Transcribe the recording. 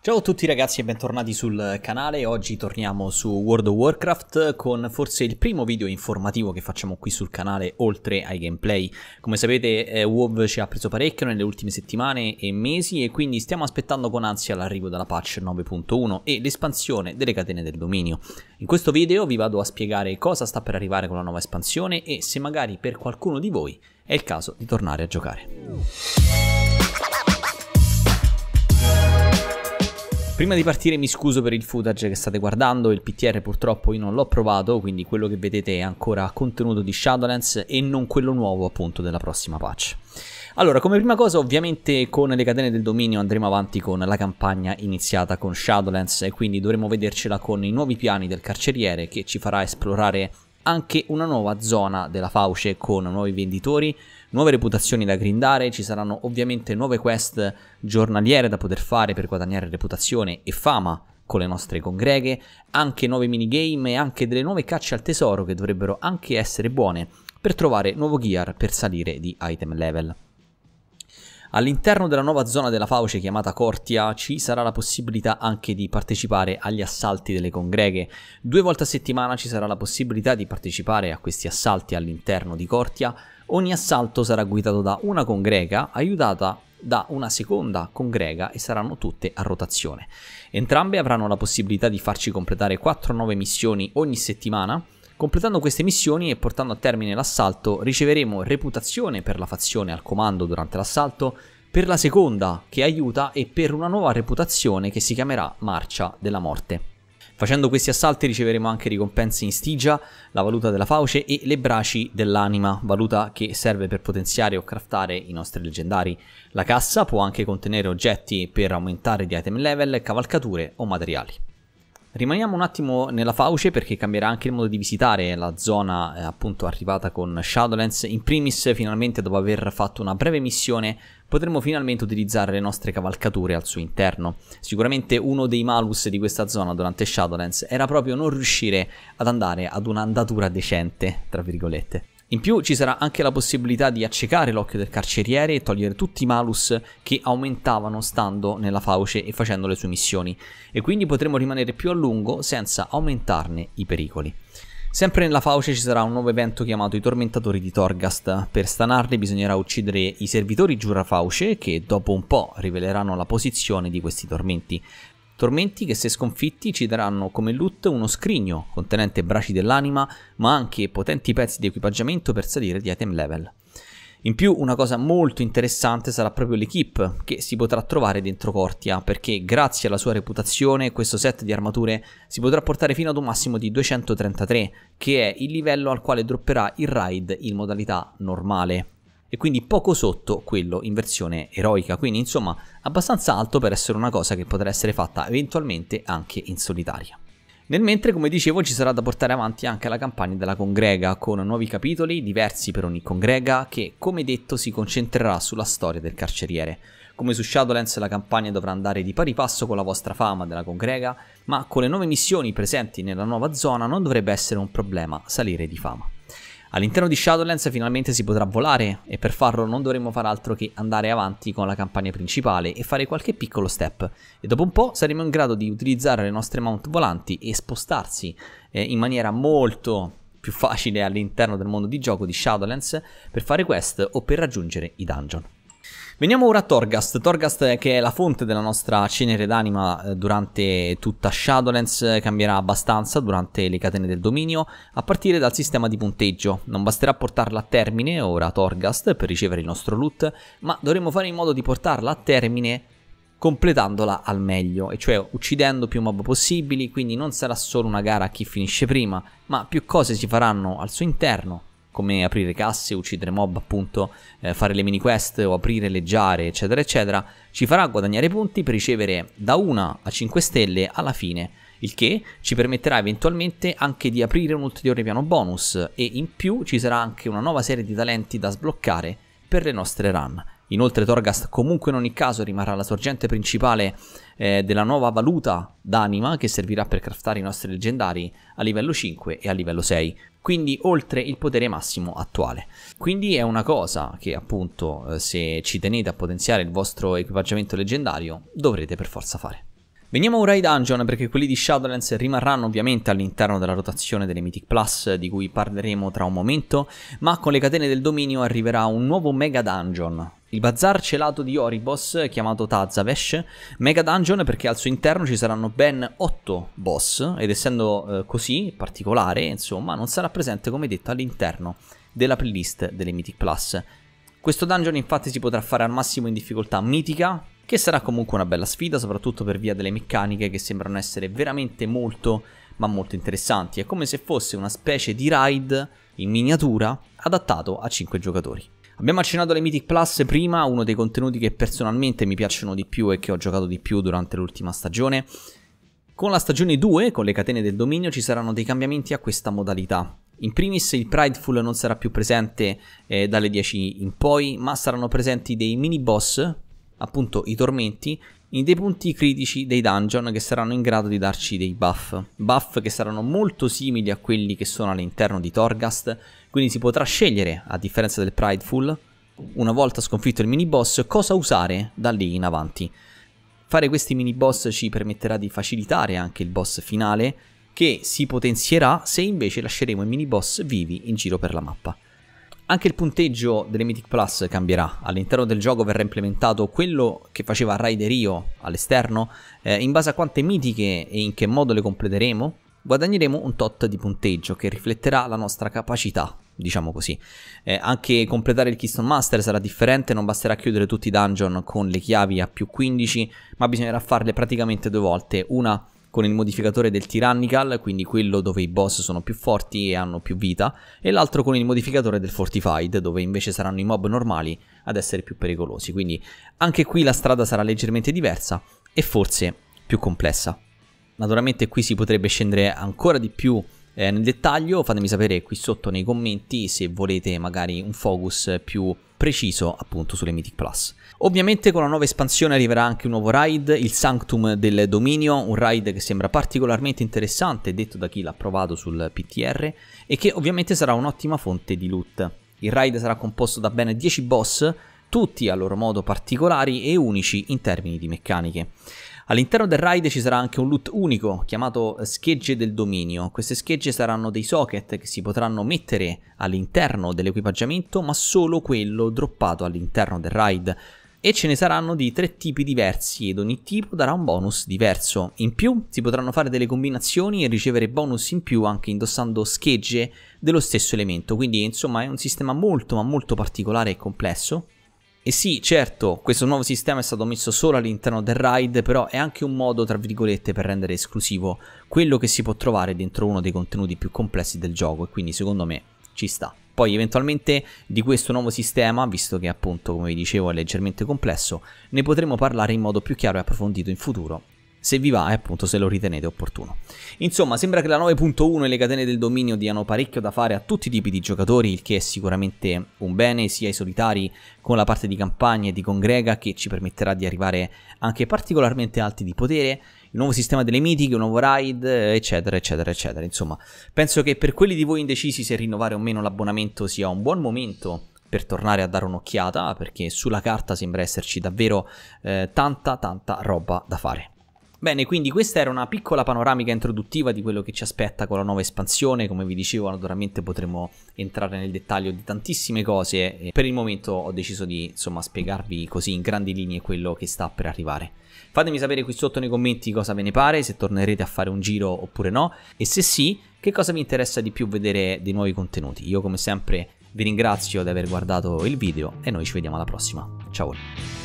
Ciao a tutti ragazzi e bentornati sul canale, oggi torniamo su World of Warcraft con forse il primo video informativo che facciamo qui sul canale oltre ai gameplay. Come sapete eh, WoW ci ha preso parecchio nelle ultime settimane e mesi e quindi stiamo aspettando con ansia l'arrivo della patch 9.1 e l'espansione delle catene del dominio. In questo video vi vado a spiegare cosa sta per arrivare con la nuova espansione e se magari per qualcuno di voi è il caso di tornare a giocare. Prima di partire mi scuso per il footage che state guardando, il PTR purtroppo io non l'ho provato, quindi quello che vedete è ancora contenuto di Shadowlands e non quello nuovo appunto della prossima patch. Allora, come prima cosa ovviamente con le catene del dominio andremo avanti con la campagna iniziata con Shadowlands e quindi dovremo vedercela con i nuovi piani del carceriere che ci farà esplorare anche una nuova zona della fauce con nuovi venditori, nuove reputazioni da grindare, ci saranno ovviamente nuove quest giornaliere da poter fare per guadagnare reputazione e fama con le nostre congreghe, anche nuovi minigame e anche delle nuove cacce al tesoro che dovrebbero anche essere buone per trovare nuovo gear per salire di item level. All'interno della nuova zona della fauce chiamata Cortia ci sarà la possibilità anche di partecipare agli assalti delle congreghe. Due volte a settimana ci sarà la possibilità di partecipare a questi assalti all'interno di Cortia. Ogni assalto sarà guidato da una congrega aiutata da una seconda congrega e saranno tutte a rotazione. Entrambe avranno la possibilità di farci completare 4 nuove missioni ogni settimana Completando queste missioni e portando a termine l'assalto riceveremo reputazione per la fazione al comando durante l'assalto, per la seconda che aiuta e per una nuova reputazione che si chiamerà Marcia della Morte. Facendo questi assalti riceveremo anche ricompense in stigia, la valuta della fauce e le braci dell'anima, valuta che serve per potenziare o craftare i nostri leggendari. La cassa può anche contenere oggetti per aumentare di item level, cavalcature o materiali. Rimaniamo un attimo nella fauce perché cambierà anche il modo di visitare la zona eh, appunto arrivata con Shadowlands. In primis finalmente dopo aver fatto una breve missione potremo finalmente utilizzare le nostre cavalcature al suo interno. Sicuramente uno dei malus di questa zona durante Shadowlands era proprio non riuscire ad andare ad un'andatura decente, tra virgolette. In più ci sarà anche la possibilità di accecare l'occhio del carceriere e togliere tutti i malus che aumentavano stando nella fauce e facendo le sue missioni, e quindi potremo rimanere più a lungo senza aumentarne i pericoli. Sempre nella fauce ci sarà un nuovo evento chiamato i tormentatori di Torgast. Per stanarli bisognerà uccidere i servitori giurafauce che dopo un po' riveleranno la posizione di questi tormenti. Tormenti che se sconfitti ci daranno come loot uno scrigno contenente braci dell'anima, ma anche potenti pezzi di equipaggiamento per salire di item level. In più una cosa molto interessante sarà proprio l'equip che si potrà trovare dentro Cortia perché grazie alla sua reputazione questo set di armature si potrà portare fino ad un massimo di 233 che è il livello al quale dropperà il raid in modalità normale e quindi poco sotto quello in versione eroica, quindi insomma abbastanza alto per essere una cosa che potrà essere fatta eventualmente anche in solitaria. Nel mentre, come dicevo, ci sarà da portare avanti anche la campagna della congrega, con nuovi capitoli, diversi per ogni congrega, che, come detto, si concentrerà sulla storia del carceriere. Come su Shadowlands la campagna dovrà andare di pari passo con la vostra fama della congrega, ma con le nuove missioni presenti nella nuova zona non dovrebbe essere un problema salire di fama. All'interno di Shadowlands finalmente si potrà volare e per farlo non dovremo far altro che andare avanti con la campagna principale e fare qualche piccolo step e dopo un po' saremo in grado di utilizzare le nostre mount volanti e spostarsi eh, in maniera molto più facile all'interno del mondo di gioco di Shadowlands per fare quest o per raggiungere i dungeon. Veniamo ora a Torghast. Torghast che è la fonte della nostra cenere d'anima eh, durante tutta Shadowlands eh, cambierà abbastanza durante le catene del dominio a partire dal sistema di punteggio. Non basterà portarla a termine ora a Torghast per ricevere il nostro loot, ma dovremo fare in modo di portarla a termine completandola al meglio, e cioè uccidendo più mob possibili, quindi non sarà solo una gara a chi finisce prima, ma più cose si faranno al suo interno, come aprire casse, uccidere mob, appunto, eh, fare le mini quest o aprire le giare, eccetera, eccetera, ci farà guadagnare punti per ricevere da 1 a 5 stelle alla fine il che ci permetterà eventualmente anche di aprire un ulteriore piano bonus e in più ci sarà anche una nuova serie di talenti da sbloccare per le nostre run. Inoltre Torghast comunque in ogni caso rimarrà la sorgente principale eh, della nuova valuta d'anima che servirà per craftare i nostri leggendari a livello 5 e a livello 6, quindi oltre il potere massimo attuale. Quindi è una cosa che appunto eh, se ci tenete a potenziare il vostro equipaggiamento leggendario dovrete per forza fare. Veniamo ora ai dungeon perché quelli di Shadowlands rimarranno ovviamente all'interno della rotazione delle Mythic Plus di cui parleremo tra un momento, ma con le catene del dominio arriverà un nuovo mega dungeon. Il bazar celato di Oribos, chiamato Tazavesh, mega dungeon perché al suo interno ci saranno ben 8 boss ed essendo eh, così particolare, insomma, non sarà presente come detto all'interno della playlist delle Mythic Plus. Questo dungeon infatti si potrà fare al massimo in difficoltà mitica, che sarà comunque una bella sfida, soprattutto per via delle meccaniche che sembrano essere veramente molto, ma molto interessanti. È come se fosse una specie di ride in miniatura adattato a 5 giocatori. Abbiamo accennato alle Mythic Plus prima, uno dei contenuti che personalmente mi piacciono di più e che ho giocato di più durante l'ultima stagione. Con la stagione 2, con le catene del dominio, ci saranno dei cambiamenti a questa modalità. In primis il Prideful non sarà più presente eh, dalle 10 in poi, ma saranno presenti dei mini boss appunto i tormenti in dei punti critici dei dungeon che saranno in grado di darci dei buff, buff che saranno molto simili a quelli che sono all'interno di Torghast, quindi si potrà scegliere, a differenza del Prideful, una volta sconfitto il mini boss, cosa usare da lì in avanti. Fare questi mini boss ci permetterà di facilitare anche il boss finale, che si potenzierà se invece lasceremo i mini boss vivi in giro per la mappa. Anche il punteggio delle Mythic Plus cambierà, all'interno del gioco verrà implementato quello che faceva Raiderio all'esterno, eh, in base a quante mitiche e in che modo le completeremo, guadagneremo un tot di punteggio che rifletterà la nostra capacità, diciamo così. Eh, anche completare il Keystone Master sarà differente, non basterà chiudere tutti i dungeon con le chiavi a più 15, ma bisognerà farle praticamente due volte, una con il modificatore del Tyrannical, quindi quello dove i boss sono più forti e hanno più vita, e l'altro con il modificatore del Fortified, dove invece saranno i mob normali ad essere più pericolosi. Quindi anche qui la strada sarà leggermente diversa e forse più complessa. Naturalmente qui si potrebbe scendere ancora di più eh, nel dettaglio, fatemi sapere qui sotto nei commenti se volete magari un focus più preciso appunto sulle Mythic Plus. Ovviamente con la nuova espansione arriverà anche un nuovo raid, il Sanctum del Dominio, un raid che sembra particolarmente interessante, detto da chi l'ha provato sul PTR, e che ovviamente sarà un'ottima fonte di loot. Il raid sarà composto da ben 10 boss, tutti a loro modo particolari e unici in termini di meccaniche. All'interno del ride ci sarà anche un loot unico chiamato eh, schegge del dominio. Queste schegge saranno dei socket che si potranno mettere all'interno dell'equipaggiamento ma solo quello droppato all'interno del ride e ce ne saranno di tre tipi diversi ed ogni tipo darà un bonus diverso. In più si potranno fare delle combinazioni e ricevere bonus in più anche indossando schegge dello stesso elemento, quindi insomma è un sistema molto ma molto particolare e complesso e sì, certo, questo nuovo sistema è stato messo solo all'interno del ride, però è anche un modo, tra virgolette, per rendere esclusivo quello che si può trovare dentro uno dei contenuti più complessi del gioco, e quindi secondo me ci sta. Poi eventualmente di questo nuovo sistema, visto che appunto come vi dicevo è leggermente complesso, ne potremo parlare in modo più chiaro e approfondito in futuro se vi va e eh, appunto se lo ritenete opportuno. Insomma, sembra che la 9.1 e le catene del dominio diano parecchio da fare a tutti i tipi di giocatori, il che è sicuramente un bene sia ai solitari con la parte di campagna e di congrega che ci permetterà di arrivare anche particolarmente alti di potere, il nuovo sistema delle mitiche, un nuovo raid, eccetera, eccetera, eccetera. Insomma, penso che per quelli di voi indecisi se rinnovare o meno l'abbonamento sia un buon momento per tornare a dare un'occhiata, perché sulla carta sembra esserci davvero eh, tanta, tanta roba da fare. Bene, quindi questa era una piccola panoramica introduttiva di quello che ci aspetta con la nuova espansione, come vi dicevo naturalmente potremo entrare nel dettaglio di tantissime cose, e per il momento ho deciso di insomma spiegarvi così in grandi linee quello che sta per arrivare. Fatemi sapere qui sotto nei commenti cosa ve ne pare, se tornerete a fare un giro oppure no, e se sì, che cosa vi interessa di più vedere dei nuovi contenuti. Io come sempre vi ringrazio di aver guardato il video e noi ci vediamo alla prossima. Ciao!